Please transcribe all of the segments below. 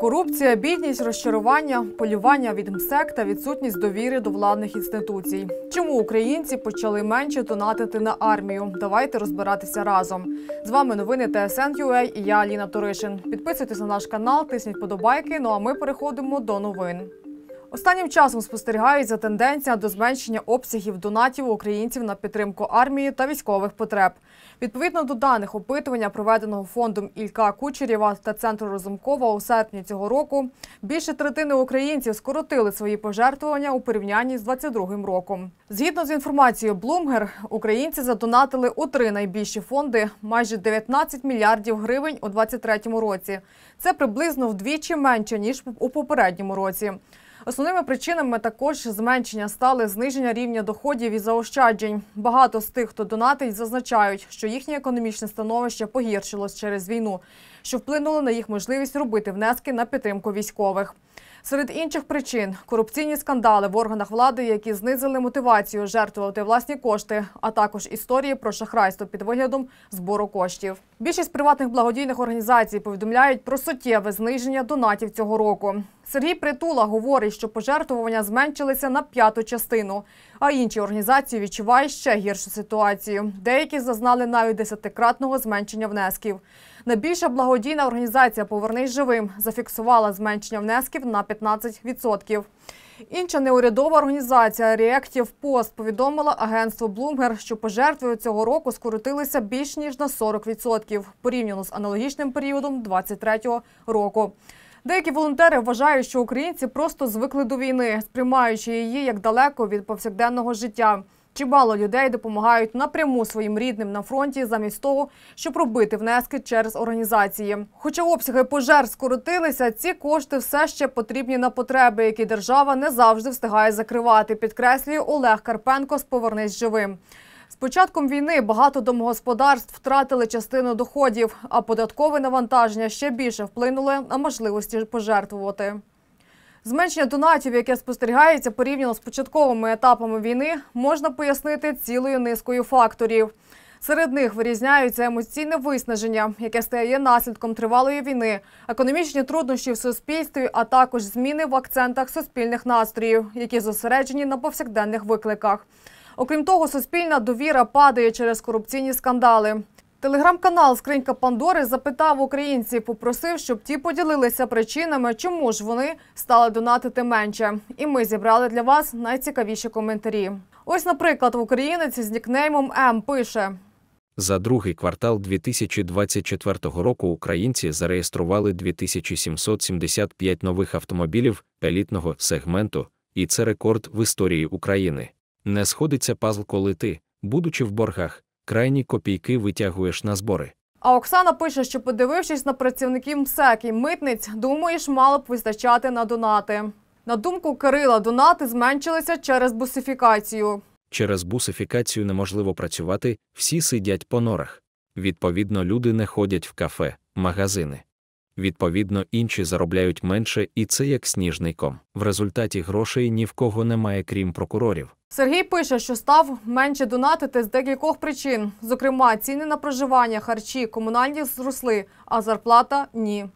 Корупція, бідність, розчарування, полювання від МСЕК та відсутність довіри до владних інституцій. Чому українці почали менше донатити на армію? Давайте розбиратися разом. З вами новини ТСН UA і я Аліна Торишин. Підписуйтесь на наш канал, тисніть подобайки. Ну а ми переходимо до новин. Останнім часом спостерігають за тенденція до зменшення обсягів донатів українців на підтримку армії та військових потреб. Відповідно до даних опитування, проведеного фондом Ілька Кучерєва та центру Розумкова у серпні цього року, більше третини українців скоротили свої пожертвування у порівнянні з 2022 роком. Згідно з інформацією Блумгер, українці задонатили у три найбільші фонди майже 19 мільярдів гривень у 2023 році. Це приблизно вдвічі менше ніж у попередньому році. Основними причинами також зменшення стали зниження рівня доходів і заощаджень. Багато з тих, хто донатить, зазначають, що їхнє економічне становище погіршилось через війну, що вплинуло на їх можливість робити внески на підтримку військових. Серед інших причин корупційні скандали в органах влади, які знизили мотивацію жертвувати власні кошти, а також історії про шахрайство під виглядом збору коштів. Більшість приватних благодійних організацій повідомляють про суттєве зниження донатів цього року. Сергій Притула говорить, що пожертвування зменшилися на п'яту частину, а інші організації відчувають ще гіршу ситуацію. Деякі зазнали навіть десятикратного зменшення внесків. Найбільша благодійна організація Повернись живим зафіксувала зменшення внесків на 15%. Інша неурядова організація Реактів Пост повідомила агентству Блумгер, що пожертви цього року скоротилися більш ніж на 40% порівняно з аналогічним періодом 2023 року. Деякі волонтери вважають, що українці просто звикли до війни, сприймаючи її як далеко від повсякденного життя. Чимало людей допомагають напряму своїм рідним на фронті, замість того, щоб робити внески через організації. Хоча обсяги пожертв скоротилися, ці кошти все ще потрібні на потреби, які держава не завжди встигає закривати. Підкреслює Олег Карпенко з Повернись живим. З початком війни багато домогосподарств втратили частину доходів, а податкове навантаження ще більше вплинули на можливості пожертвувати. Зменшення донатів, яке спостерігається порівняно з початковими етапами війни, можна пояснити цілою низкою факторів. Серед них вирізняються емоційне виснаження, яке стає наслідком тривалої війни, економічні труднощі в суспільстві, а також зміни в акцентах суспільних настроїв, які зосереджені на повсякденних викликах. Окрім того, суспільна довіра падає через корупційні скандали. Телеграм-канал Скринька Пандори запитав українців, попросив, щоб ті поділилися причинами, чому ж вони стали донатити менше. І ми зібрали для вас найцікавіші коментарі. Ось, наприклад, українець з нікнеймом М пише. За другий квартал 2024 року українці зареєстрували 2775 нових автомобілів елітного сегменту, і це рекорд в історії України. Не сходиться пазл, коли ти, будучи в боргах, крайні копійки витягуєш на збори. А Оксана пише, що подивившись на працівників МСЕК і митниць, думаєш, мало б вистачати на донати. На думку Кирила, донати зменшилися через бусифікацію. Через бусифікацію неможливо працювати, всі сидять по норах. Відповідно, люди не ходять в кафе, магазини відповідно, інші заробляють менше, і це як сніжний ком. В результаті грошей ні в кого немає, крім прокурорів. Сергій пише, що став менше донатити з декількох причин. Зокрема, ціни на проживання, харчі, комунальні зросли, а зарплата ні.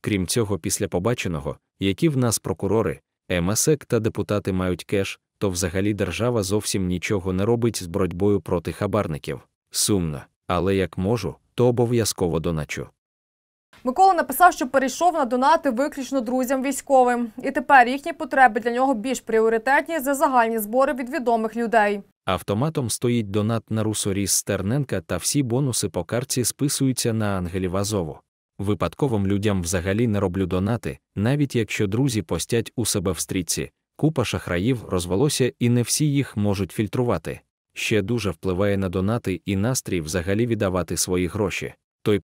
Крім цього, після побаченого, які в нас прокурори, МСЕК та депутати мають кеш, то взагалі держава зовсім нічого не робить з боротьбою проти хабарників. Сумно, але як можу, то обов'язково доначу. Микола написав, що перейшов на донати виключно друзям військовим, і тепер їхні потреби для нього більш пріоритетні за загальні збори від відомих людей. Автоматом стоїть донат на русоріс Стерненка, та всі бонуси по карті списуються на ангелів Азову. Випадковим людям взагалі не роблю донати, навіть якщо друзі постять у себе в стрітці. Купа шахраїв розвелося, і не всі їх можуть фільтрувати. Ще дуже впливає на донати і настрій взагалі віддавати свої гроші. Той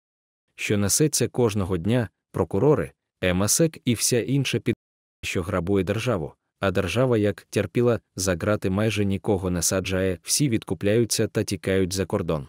що несеться кожного дня, прокурори, МСЕК і вся інша під, що грабує державу, а держава, як терпіла, за грати майже нікого не саджає, всі відкупляються та тікають за кордон.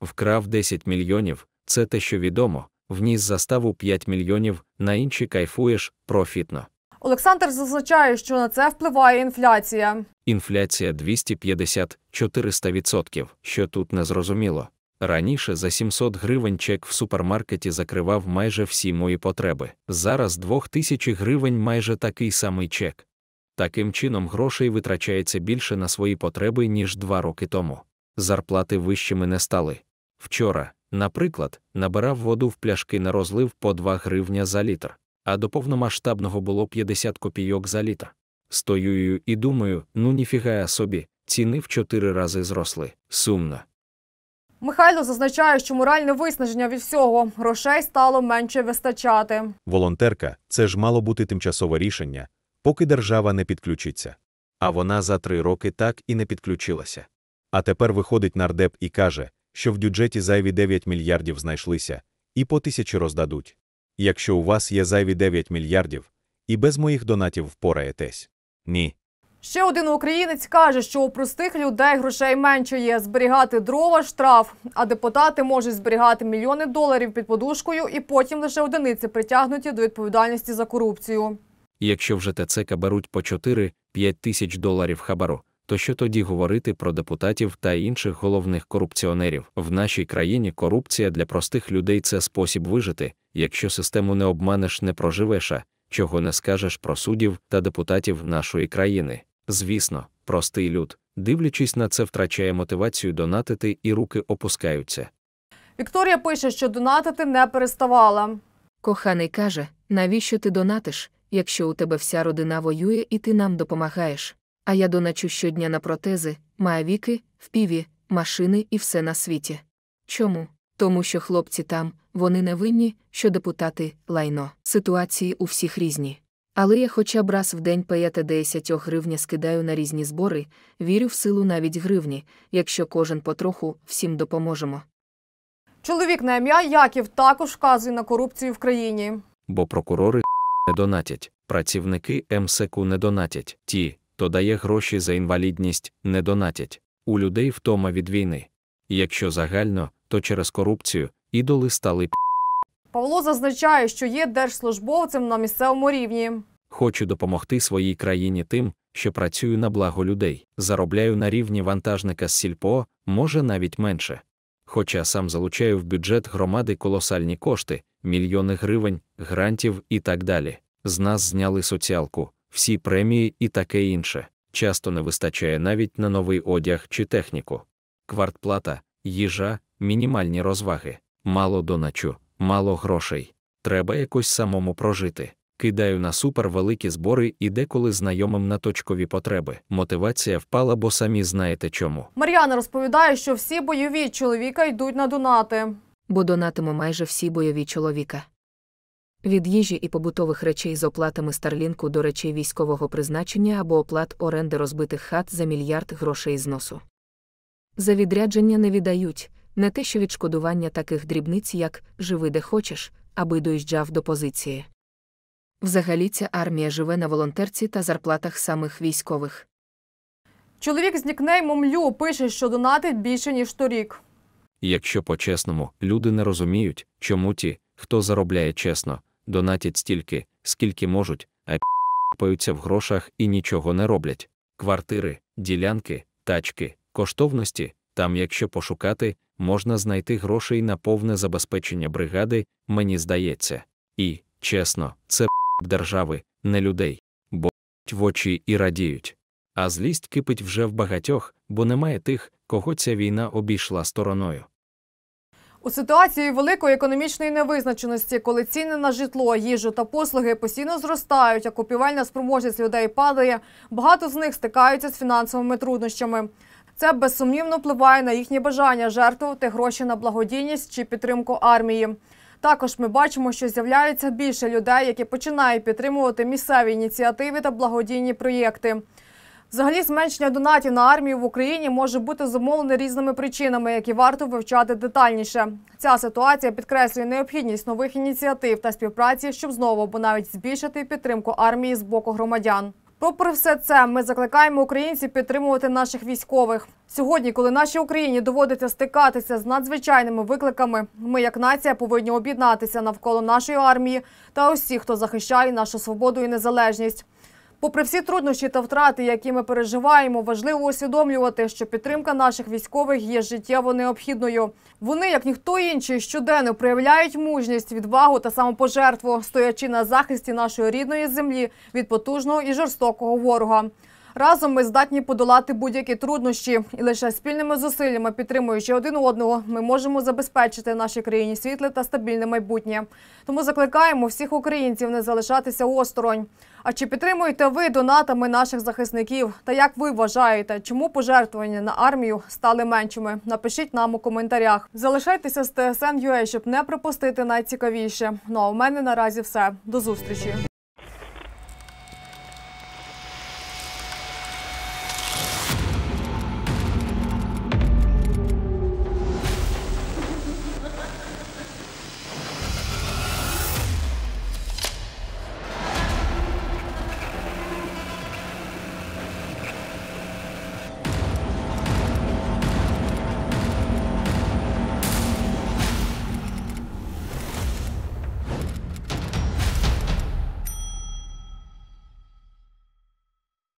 Вкрав 10 мільйонів, це те, що відомо, вніс заставу 5 мільйонів, на інші кайфуєш профітно. Олександр зазначає, що на це впливає інфляція. Інфляція 250-400%, що тут незрозуміло. Раніше за 700 гривень чек в супермаркеті закривав майже всі мої потреби. Зараз 2000 гривень майже такий самий чек. Таким чином, грошей витрачається більше на свої потреби, ніж два роки тому. Зарплати вищими не стали. Вчора, наприклад, набирав воду в пляшки на розлив по 2 гривня за літр, а до повномасштабного було 50 копійок за літр. Стою і думаю, ну ніфіга собі, ціни в 4 рази зросли. Сумно. Михайло зазначає, що моральне виснаження від всього грошей стало менше вистачати. Волонтерка це ж мало бути тимчасове рішення, поки держава не підключиться. А вона за три роки так і не підключилася. А тепер виходить нардеп і каже, що в бюджеті зайві 9 мільярдів знайшлися, і по тисячі роздадуть. Якщо у вас є зайві 9 мільярдів, і без моїх донатів впораєтесь. Ні. Ще один українець каже, що у простих людей грошей менше є. Зберігати дрова, штраф, а депутати можуть зберігати мільйони доларів під подушкою і потім лише одиниці притягнуті до відповідальності за корупцію. Якщо вже ТЦК беруть по 4-5 тисяч доларів хабару, то що тоді говорити про депутатів та інших головних корупціонерів? В нашій країні корупція для простих людей це спосіб вижити. Якщо систему не обманеш, не проживеш, а чого не скажеш про суддів та депутатів нашої країни. Звісно, простий люд, дивлячись на це, втрачає мотивацію донатити і руки опускаються. Вікторія пише, що донатити не переставала. Коханий каже, навіщо ти донатиш, якщо у тебе вся родина воює і ти нам допомагаєш. А я доначу щодня на протези, віки, впіві, машини і все на світі. Чому? Тому що хлопці там, вони не винні, що депутати лайно. Ситуації у всіх різні. Але я хоча б раз в день паяти 10 гривня скидаю на різні збори, вірю в силу навіть гривні, якщо кожен потроху всім допоможемо. Чоловік на ім'я Яків також вказує на корупцію в країні. Бо прокурори не донатять, працівники МСЕКу не донатять, ті, хто дає гроші за інвалідність, не донатять. У людей втома від війни. Якщо загально, то через корупцію ідоли стали Павло зазначає, що є держслужбовцем на місцевому рівні. Хочу допомогти своїй країні тим, що працюю на благо людей. Заробляю на рівні вантажника з сільпо, може навіть менше. Хоча сам залучаю в бюджет громади колосальні кошти, мільйони гривень, грантів і так далі. З нас зняли соціалку, всі премії і таке інше. Часто не вистачає навіть на новий одяг чи техніку. Квартплата, їжа, мінімальні розваги, мало доначу. Мало грошей. Треба якось самому прожити. Кидаю на супер великі збори і деколи знайомим на точкові потреби. Мотивація впала, бо самі знаєте чому. Мар'яна розповідає, що всі бойові чоловіка йдуть на донати. Бо донатимо майже всі бойові чоловіка. Від їжі і побутових речей з оплатами старлінку до речей військового призначення або оплат оренди розбитих хат за мільярд грошей зносу. За відрядження не віддають, не те, що відшкодування таких дрібниць, як живи де хочеш, аби доїжджав до позиції. Взагалі ця армія живе на волонтерці та зарплатах самих військових. Чоловік з нікнеймом Лю пише, що донатить більше, ніж торік. Якщо по-чесному, люди не розуміють, чому ті, хто заробляє чесно, донатять стільки, скільки можуть, а паються в грошах і нічого не роблять. Квартири, ділянки, тачки, коштовності там, якщо пошукати, можна знайти грошей на повне забезпечення бригади, мені здається. І, чесно, це держави, не людей, бо в очі і радіють. А злість кипить вже в багатьох, бо немає тих, кого ця війна обійшла стороною. У ситуації великої економічної невизначеності, коли ціни на житло, їжу та послуги постійно зростають, а купівельна спроможність людей падає, багато з них стикаються з фінансовими труднощами. Це безсумнівно впливає на їхнє бажання жертвувати гроші на благодійність чи підтримку армії. Також ми бачимо, що з'являється більше людей, які починають підтримувати місцеві ініціативи та благодійні проєкти. Взагалі, зменшення донатів на армію в Україні може бути зумовлене різними причинами, які варто вивчати детальніше. Ця ситуація підкреслює необхідність нових ініціатив та співпраці, щоб знову або навіть збільшити підтримку армії з боку громадян. Попри все це, ми закликаємо українців підтримувати наших військових сьогодні, коли нашій Україні доводиться стикатися з надзвичайними викликами. Ми, як нація, повинні об'єднатися навколо нашої армії та усіх, хто захищає нашу свободу і незалежність. Попри всі труднощі та втрати, які ми переживаємо, важливо усвідомлювати, що підтримка наших військових є життєво необхідною. Вони, як ніхто інший, щоденно проявляють мужність, відвагу та самопожертву, стоячи на захисті нашої рідної землі від потужного і жорстокого ворога. Разом ми здатні подолати будь-які труднощі, і лише спільними зусиллями, підтримуючи один одного, ми можемо забезпечити нашій країні світле та стабільне майбутнє. Тому закликаємо всіх українців не залишатися осторонь. А чи підтримуєте ви донатами наших захисників? Та як ви вважаєте, чому пожертвування на армію стали меншими? Напишіть нам у коментарях. Залишайтеся з TSN.ua, е, щоб не пропустити найцікавіше. Ну а у мене наразі все. До зустрічі.